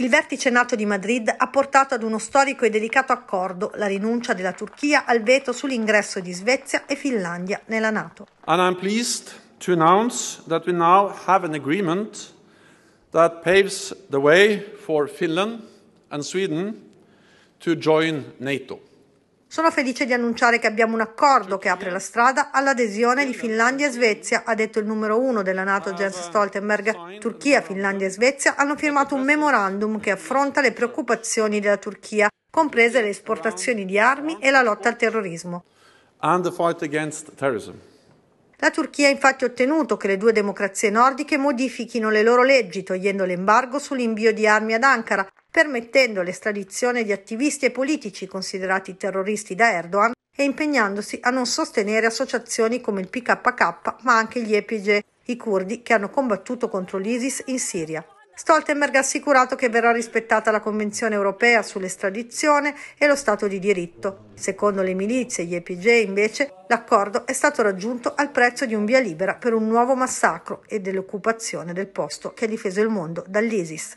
Il vertice nato di Madrid ha portato ad uno storico e delicato accordo, la rinuncia della Turchia al veto sull'ingresso di Svezia e Finlandia nella Nato. And I'm pleased to announce that we now have an agreement that paves the way for Finland and Sweden to join NATO. Sono felice di annunciare che abbiamo un accordo che apre la strada all'adesione di Finlandia e Svezia, ha detto il numero uno della Nato Jens Stoltenberg. Turchia, Finlandia e Svezia hanno firmato un memorandum che affronta le preoccupazioni della Turchia, comprese le esportazioni di armi e la lotta al terrorismo. La Turchia ha infatti ottenuto che le due democrazie nordiche modifichino le loro leggi, togliendo l'embargo sull'invio di armi ad Ankara, permettendo l'estradizione di attivisti e politici considerati terroristi da Erdogan e impegnandosi a non sostenere associazioni come il PKK ma anche gli EPG, i curdi che hanno combattuto contro l'ISIS in Siria. Stoltenberg ha assicurato che verrà rispettata la Convenzione europea sull'estradizione e lo Stato di diritto. Secondo le milizie e gli EPG, invece, l'accordo è stato raggiunto al prezzo di un via libera per un nuovo massacro e dell'occupazione del posto che ha difeso il mondo dall'ISIS.